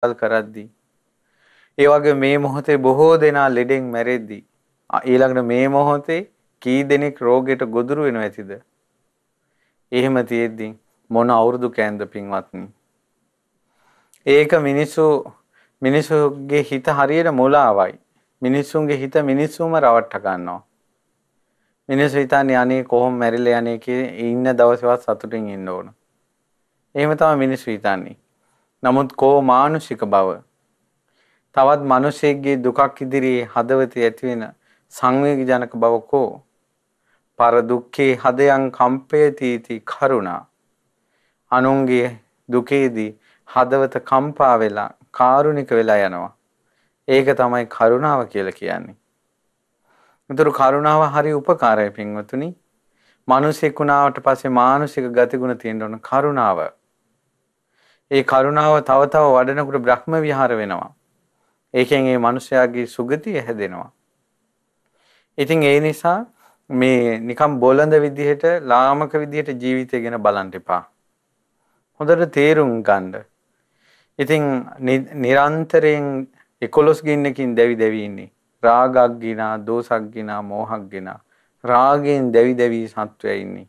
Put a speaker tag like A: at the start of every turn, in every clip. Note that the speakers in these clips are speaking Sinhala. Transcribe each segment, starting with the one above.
A: කල් කරද්දී ඒ වගේ මේ මොහොතේ බොහෝ දෙනා ලෙඩෙන් මැරෙද්දී ඊළඟට මේ මොහොතේ කී දෙනෙක් රෝගයට ගොදුරු වෙනව ඇතිද එහෙම තියෙද්දි මොන අවුරුදු කෑන්ද පින්වත්නි ඒක මිනිසු මිනිසුගේ හිත හරියට මුලාවයි මිනිසුන්ගේ හිත මිනිස්සුම රවට්ට ගන්නවා මිනිස්සු හිතන්නේ අනේ කොහොම මැරිලා යන්නේ ඉන්න දවසේවත් සතුටින් ඉන්න ඕන එහෙම තමයි මිනිස්සු හිතන්නේ නමුත් කෝ මානුෂික බව තවත් මිනිසෙක්ගේ දුකක් ඉදිරියේ හදවතේ ඇතිවෙන සංවේගජනක බව කෝ පර දුක්ඛේ හදයන් කම්පේතිති කරුණා අනුන්ගේ දුකේදී හදවත කම්පා වෙලා කාරුණික වෙලා යනවා ඒක තමයි කරුණාව කියලා කියන්නේ උතුරු කරුණාව හරි උපකාරයි පින්වතුනි මිනිසෙක් වුණාට පස්සේ මානසික ගතිගුණ තියෙන්න ඕන කරුණාව ඒ කරුණාව තව තව වඩනකොට බ්‍රහ්ම විහාර වෙනවා. ඒකෙන් ඒ මිනිස්යාගේ සුගතිය හැදෙනවා. ඉතින් ඒ නිසා මේ නිකම් බොළඳ විදිහට ලාමක විදිහට ජීවිතය ගැන බලන්න එපා. හොඳට තේරුම් ගන්න. ඉතින් නිරන්තරයෙන් 11 ගින්නකින් දැවි දැවි ඉන්නේ. රාගක් ගිනා, දෝසක් ගිනා, මෝහක් ගිනා. රාගයෙන් දැවි දැවි සත්වයා ඉන්නේ.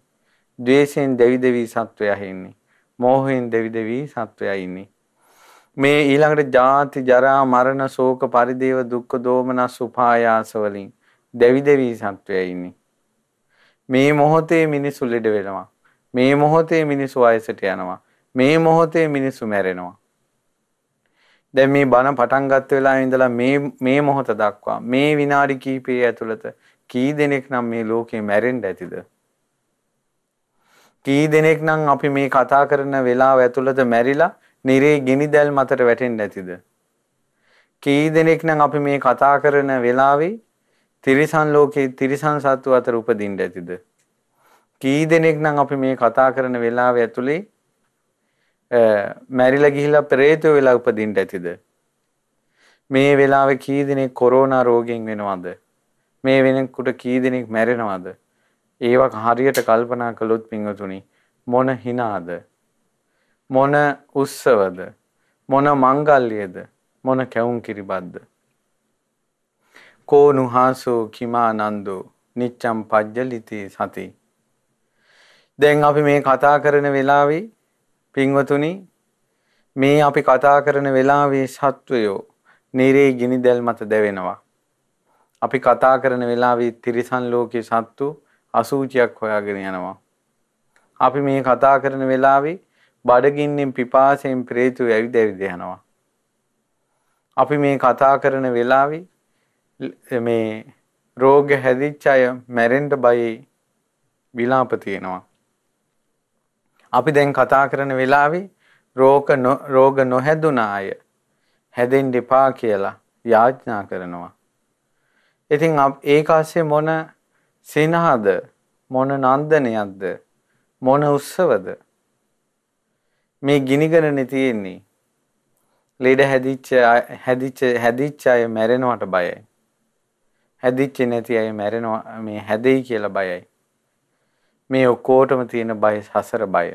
A: ද්වේෂයෙන් දැවි දැවි සත්වයා ඉන්නේ. මෝහයෙන් දෙවි දෙවි සත්වයා ඉන්නේ. මේ ඊළඟට ජාති ජරා මරණ ශෝක පරිදේව දුක්ඛ දෝමනස් උපායාස වලින් දෙවි දෙවි සත්වයා ඉන්නේ. මේ මොහොතේ මිනිසු ලෙඩ වෙනවා. මේ මොහොතේ මිනිසු වයසට යනවා. මේ මොහොතේ මිනිසු මැරෙනවා. දැන් මේ බණ පටන් ගත්ත වෙලාවේ ඉඳලා මේ මේ මොහොත දක්වා මේ විනාඩි කීපය ඇතුළත කී දෙනෙක් නම් මේ ලෝකේ මැරෙන්න ඇතිද? කී දෙනෙක් නම් අපි මේ කතා කරන වෙලාව ඇතුළත මැරිලා නිරේ ගිනිදැල් මතට වැටෙන්නේ නැතිද? කී දෙනෙක් නම් අපි මේ කතා කරන වෙලාවේ තිරිසන් ලෝකේ තිරිසන් සත්තු අතර උපදින්න ඇතිද? කී දෙනෙක් නම් අපි මේ කතා කරන වෙලාවේ ඇතුලේ මැරිලා ගිහිලා ප්‍රේතයෝ වෙලා උපදින්න ඇතිද? මේ වෙලාවේ කී දෙනෙක් කොරෝනා රෝගයෙන් වෙනවද? මේ වෙනකොට කී දෙනෙක් මැරෙනවද? ඒවක් හරියට කල්පනා කළොත් පින්වතුනි මොන හිනාද මොන උත්සවද මොන මංගල්‍යද මොන කැවුම් කිරිබද්ද කෝ නුහාසෝ කිමානන්දෝ නිච්චම් පජ්ජලිතේ සති දැන් අපි මේ කතා කරන වෙලාවේ පින්වතුනි මේ අපි කතා කරන වෙලාවේ සත්වයෝ නිරේ ගිනිදැල් මත දැවෙනවා අපි කතා කරන වෙලාවේ තිරිසන් ලෝකේ සත්තු අසූචියක් හොයාගෙන යනවා. අපි මේ කතා කරන වෙලාවේ බඩගින්නෙන් පිපාසයෙන් ප්‍රේතෝ ඇවිද ඇවිද යනවා. අපි මේ කතා කරන වෙලාවේ මේ රෝග හැදිච්ච අය මැරෙන්න බයි විලාප තියෙනවා. අපි දැන් කතා කරන වෙලාවේ රෝග රෝග නොහැදුන අය හැදෙන්න එපා කියලා යාඥා කරනවා. ඉතින් ඒක ASCII මොන සිනහද මොන නන්දනයක්ද මොන උත්සවද මේ ගිනිගනනේ තියෙන්නේ ලෙඩ හැදිච්ච හැදිච්ච හැදිච්ච අය මැරෙනවට බයයි හැදිච්ච නැති අය මැරෙනවා මේ හැදෙයි කියලා බයයි මේ ඔක්කොටම තියෙන බය සසර බය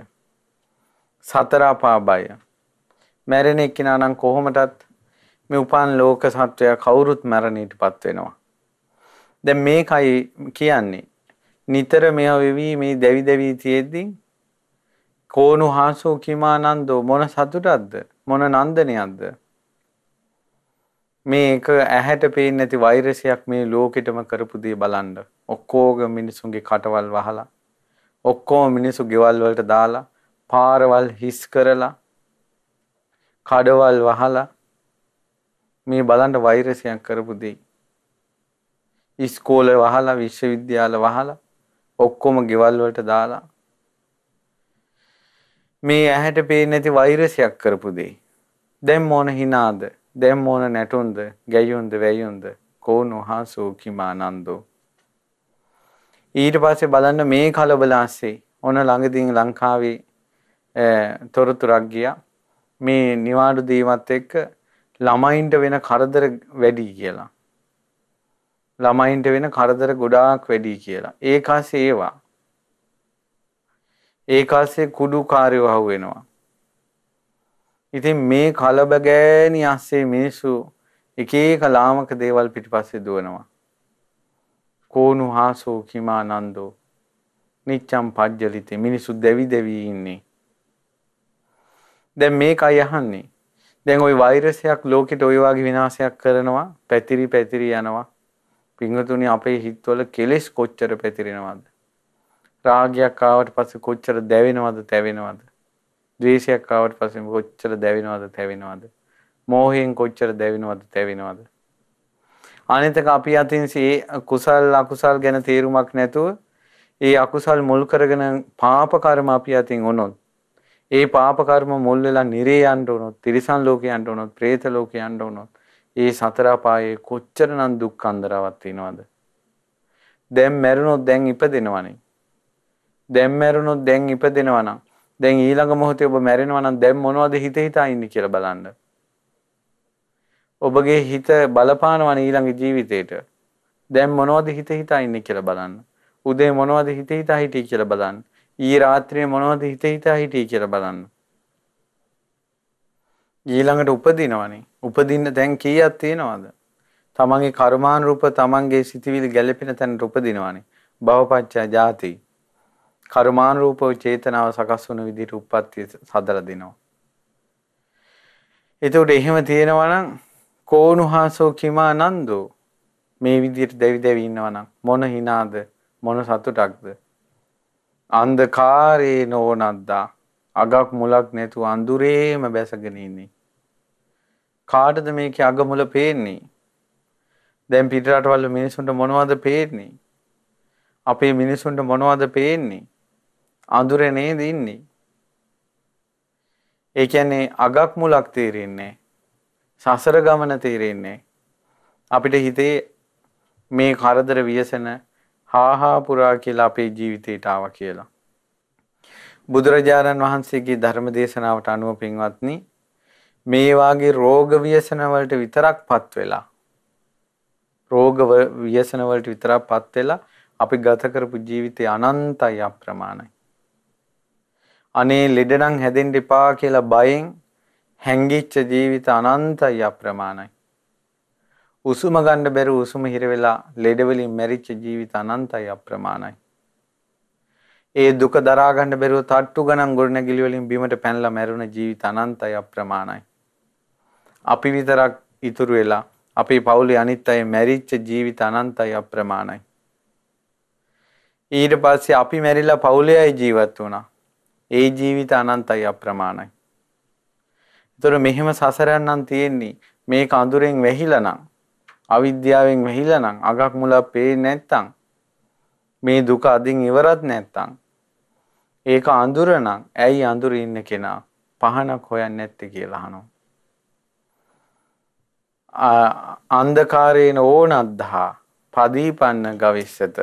A: සතර අපා බය මැරෙන එක්කිනා නම් කොහොමටත් මේ උපන් ලෝක සත්වයා කවුරුත් මැරණීටපත් වෙනවා දැන් මේකයි කියන්නේ නිතර මෙය වෙවි මේ දැවි දැවි තියෙද්දි කෝණු හාසෝ කිමානන්දෝ මොන සතුටක්ද මොන නන්දනයක්ද මේක ඇහැට පේන්නේ නැති වෛරසයක් මේ ලෝකෙටම කරපු දේ බලන්න ඔක්කොග මිනිසුන්ගේ කටවල් වහලා ඔක්කොම මිනිස්සු ගෙවල් වලට දාලා පාරවල් හිස් කරලා කඩවල් වහලා මේ බලන්න වෛරසයක් කරපු දෙයි ඉස්කෝල වහලා විශ්වවිද්‍යාල වහලා ඔක්කොම ගෙවල් වලට දාලා මේ ඇහැට පේන්නේ නැති වෛරසයක් කරපු දෙයි. දැන් මොන හිනාද? දැන් මොන නැටුන්ද? ගැයුන්ද වැයුන්ද? කෝනෝහා සෝකිමානන්දෝ. ඊට පස්සේ බලන්න මේ කලබලාස්සේ ඔන ළඟදීන් ලංකාවේ තොරතුරක් ගියා. මේ නිවාඩු දීමත් එක්ක ළමයින්ට වෙන කරදර වැඩි කියලා. ළමයින්ට වෙන කරදර ගොඩාක් වැඩි කියලා. ඒ කාසේ ඒවා. ඒ කාසේ කුඩු කාර්යව හුවෙනවා. ඉතින් මේ කලබගෑනි අස්සේ මිනිසු එක එක ලාමක දේවල් පිටිපස්සේ දුවනවා. කෝණු හාසෝ කිමා නන්දෝ නිච්ඡම් පජ්ජලිතේ මිනිසු දෙවි දෙවි ඉන්නේ. දැන් මේකයි අහන්නේ. දැන් ওই වෛරසයක් ලෝකෙට ওই වගේ විනාශයක් කරනවා, පැතිරි පැතිරි යනවා. පින්වතුනි අපේ හිතවල කෙලෙස් කොච්චර පැතිරෙනවද? රාගයක් ආවට පස්සේ කොච්චර දැවෙනවද, තැවෙනවද? ද්වේෂයක් ආවට පස්සේ කොච්චර දැවෙනවද, තැවෙනවද? මෝහයෙන් කොච්චර දැවෙනවද, තැවෙනවද? අනිතක අපි අතින් ඒ කුසල් අකුසල් ගැන තේරුමක් නැතුව ඒ අකුසල් මුල් කරගෙන පාප කර්ම අපි අතින් වුණොත් ඒ පාප කර්ම මුල් වෙලා නිරේ යන්න උනොත්, තිරිසන් ලෝකේ යන්න උනොත්, പ്രേත ලෝකේ යන්න උනොත් ඒ සතර පායේ කොච්චරනම් දුක් කන්දරාවක් තියෙනවද? දැන් මැරුණොත් දැන් ඉපදෙනවනේ. දැන් මැරුණොත් දැන් ඉපදෙනවනම් දැන් ඊළඟ මොහොතේ ඔබ මැරෙනවා නම් දැන් මොනවද හිත හිතා ඉන්නේ කියලා බලන්න. ඔබගේ හිත බලපානවන ඊළඟ ජීවිතේට. දැන් මොනවද හිත හිතා ඉන්නේ කියලා බලන්න. උදේ මොනවද හිත හිතා හිටියේ කියලා බලන්න. ඊ රාත්‍රියේ මොනවද හිත හිතා හිටියේ කියලා බලන්න. ඊළඟට උපදිනවනේ. උපදින්න දැන් කීයක් තියෙනවද? තමන්ගේ කර්මානුරූප තමන්ගේ සිතවිලි ගැළපෙන තැනට උපදිනවානේ. භවපච්චා ජාති. කර්මානුරූපව චේතනාව සකස් වන විදිහට උප්පත්ති සදලා දෙනවා. එතකොට එහෙම තියෙනවා නම් කෝනුහාසෝ කිමා නන්දෝ මේ විදිහට දෙවි දෙවි ඉන්නවා නම් මොන හිනාද මොන සතුටක්ද අන්ධකාරේ නෝනද්දා අගක් මුලක් නැතුව අඳුරේම බැසගෙන ඉන්නේ කාටද මේකේ අගමුල පේන්නේ? දැන් පිටරටවල මිනිසුන්ට මොනවද පේන්නේ? අපේ මිනිසුන්ට මොනවද පේන්නේ? අඳුරේ නේද ඉන්නේ? ඒ කියන්නේ අගක් මුලක් තේරෙන්නේ සසර ගමන තේරෙන්නේ අපිට හිතේ මේ කරදර ව්‍යසන හාහා පුරා කියලා අපේ ජීවිතයට ආවා කියලා බුදුරජාණන් වහන්සේගේ ධර්ම දේශනාවට අනුව පින්වත්නි මේ වාගේ රෝග ව්‍යසන වලට විතරක්පත් වෙලා රෝග ව්‍යසන වලට විතරක්පත් වෙලා අපි ගත කරපු ජීවිතය අනන්තයි අප්‍රමාණයි. අනේ ලෙඩනම් හැදෙන්න එපා කියලා බයෙන් හැංගිච්ච ජීවිත අනන්තයි අප්‍රමාණයි. උසුම ගන්න බැරි උසුම හිර වෙලා ලෙඩ වලින් මැරිච්ච ජීවිත අනන්තයි අප්‍රමාණයි. ඒ දුක දරා ගන්න බැරුව තට්ටු ගණන් ගොඩනැගිලි වලින් බිමට පැනලා මැරුණ ජීවිත අනන්තයි අප්‍රමාණයි. අපි විතරක් ඉතුරු වෙලා අපේ පවුලේ අනිත් අය මැරිච්ච ජීවිත අනන්තයි අප්‍රමාණයි. ඊට පස්සේ අපි මැරිලා පවුලේ අය ජීවත් වුණා. ඒ ජීවිත අනන්තයි අප්‍රමාණයි. ඒතර මෙහෙම සසරයක් නම් තියෙන්නේ මේක අඳුරෙන් වැහිලා නම් අවිද්‍යාවෙන් වැහිලා නම් අගක් මුලක් පේන්නේ නැත්තම් මේ දුක අදින් ඉවරත් නැත්තම් ඒක අඳුර නම් ඇයි අඳුරේ ඉන්න කෙනා පහනක් හොයන්නේ නැත්තේ කියලා අහනවා. අන්ධකාරයේන ඕනද්ධා පදීපන්න ගවිස්සත.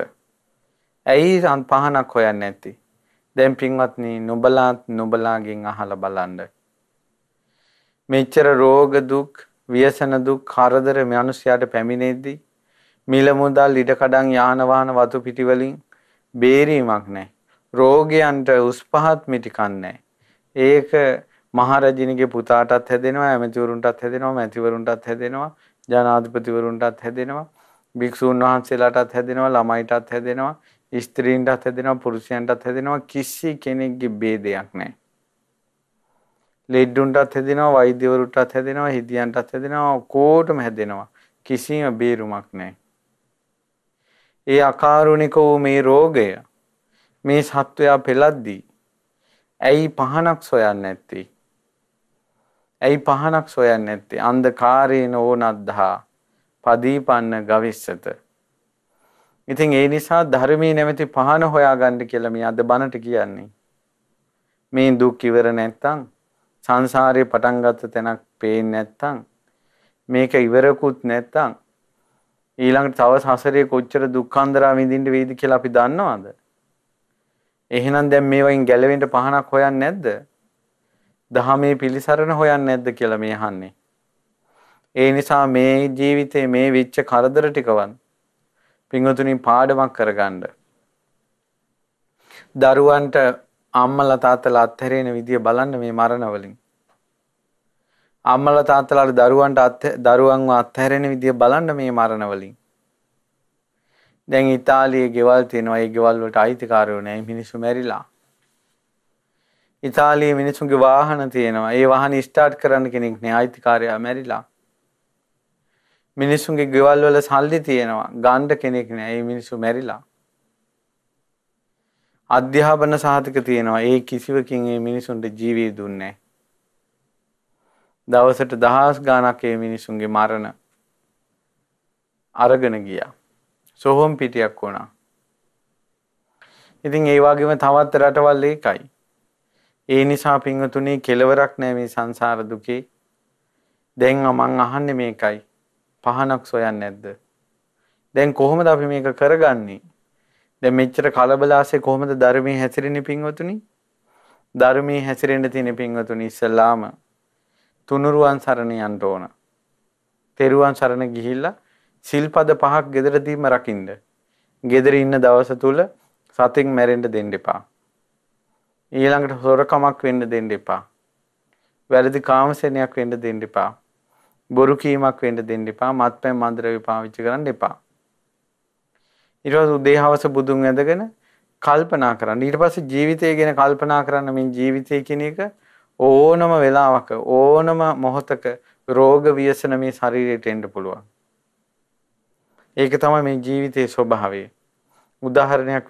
A: ඇයි පහනක් හොයන්න ඇති. දැන් පින්වත්නි නොබලාත් නොබලාගෙන් අහලා බලන්න. මෙච්චර රෝග දුක්, ව්‍යසන දුක්, කරදර මිනිස්යාට පැමිණෙද්දී මිල මුදල් ඉඩකඩම් යාන වාහන වතු පිටි වලින් බේරීමක් නැහැ. රෝගයන්ට උස් පහත් මිටිකන් නැහැ. ඒක මහරජිනගේ පුතාටත් හැදෙනවා, ඇමතිවරුන්ටත් හැදෙනවා, මැතිවරුන්ටත් හැදෙනවා, ජනාධිපතිවරුන්ටත් හැදෙනවා, භික්ෂූන් වහන්සේලාටත් හැදෙනවා, ළමයිටත් හැදෙනවා, ස්ත්‍රීන්ටත් හැදෙනවා, පුරුෂයන්ටත් හැදෙනවා කිසි කෙනෙක්ගේ ભેදයක් නැහැ. ලෙඩ්ඩුන්ටත් හැදෙනවා, වෛද්‍යවරුන්ටත් හැදෙනවා, හිදියන්ටත් හැදෙනවා, කොටම හැදෙනවා. කිසිම බේරුමක් නැහැ. ඒ අකාරුණික වූ මේ රෝගය මේ සත්වයා පෙළද්දී ඇයි පහනක් සොයන්නේ නැත්තේ? ඇයි පහනක් සොයන්නේ නැත්තේ? අන්ධකාරේන ඕනද්ධා පදීපන්න ගවිස්සත. ඉතින් ඒ නිසා ධර්මයේ නැමැති පහන හොයාගන්න කියලා මේ අද බණට කියන්නේ. මේ දුක් ඉවර නැත්තම් සංසාරේ පටන් ගත්ත තැනක් පේන්නේ නැත්තම් මේක ඉවරකුත් නැත්තම් ඊළඟට තව සසරේ කොච්චර දුක්ඛන්දරා විඳින්න වේවිද කියලා අපි දන්නවද? එහෙනම් දැන් මේ වයින් ගැලවෙන්න පහනක් හොයන්නේ නැද්ද? දහමේ පිළිසරණ හොයන්නේ නැද්ද කියලා මේ අහන්නේ. ඒ නිසා මේ ජීවිතේ මේ වෙච්ච කරදර ටිකවත් පින්වතුනි පාඩමක් කරගන්න. දරුවන්ට අම්මලා තාත්තලා අත්හැරෙන විදිය බලන්න මේ මරණ වලින්. අම්මලා තාත්තලාට දරුවන්ට දරුවන්ව අත්හැරෙන විදිය බලන්න මේ මරණ වලින්. දැන් ඉතාලියේ ගෙවල් තියෙනවා. ඒ ගෙවල් වලට අයිතිකාරයෝ නැහැ. මිනිස්සු මැරිලා. ඉතාලියේ මිනිසුන්ගේ වාහන තියෙනවා. ඒ වාහන ස්ටාර්ට් කරන්න කෙනෙක් නෑ. අයිතිකාරයා මැරිලා. මිනිසුන්ගේ ගෙවල් වල සල්ලි තියෙනවා. ගන්න කෙනෙක් නෑ. ඒ මිනිස්සු මැරිලා. අධ්‍යාපන සහතික තියෙනවා. ඒ කිසිවකින් ඒ මිනිසුන්ට ජීවය දුන්නේ දවසට දහස් ගාණක් ඒ මිනිසුන්ගේ මරණ අරගෙන ගියා. සොහොන් පිටියක් වුණා. ඉතින් ඒ වගේම තවත් රටවල් ඒකයි. ඒ නිසා පින්වතුනි කෙලවරක් නැහැ මේ සංසාර දුකේ. දැන් මං අහන්නේ මේකයි. පහනක් සොයන්නේ නැද්ද? දැන් කොහොමද අපි මේක කරගන්නේ? දැන් මෙච්චර කලබලාසේ කොහොමද ධර්මයේ හැසිරෙන්නේ පින්වතුනි? ධර්මයේ හැසිරෙන්න තියෙන පින්වතුනි ඉස්සලාම තුනුරුවන් සරණ යන්න ඕන. තෙරුවන් සරණ ගිහිල්ලා සිල්පද පහක් gedara දීම රකින්න. gedara ඉන්න දවස තුල සතෙක් මැරෙන්න දෙන්න එපා. ඊළඟට හොරකමක් වෙන්න දෙන්න එපා. වැරදි කාමසේනයක් වෙන්න දෙන්න එපා. බොරු කීමක් වෙන්න දෙන්න එපා. මත්පැන් මන්ද්‍රව්‍ය පාවිච්චි කරන්න එපා. ඊට පස්සේ උදේ හවස බුදුන් ඇඳගෙන කල්පනා කරන්න. ඊට පස්සේ ජීවිතය ගැන කල්පනා කරන්න මේ ජීවිතය කියන එක ඕනම වෙලාවක ඕනම මොහොතක රෝග ව්‍යසන මේ ශරීරයට එන්න පුළුවන්. ඒක තමයි මේ ජීවිතයේ ස්වභාවය. උදාහරණයක්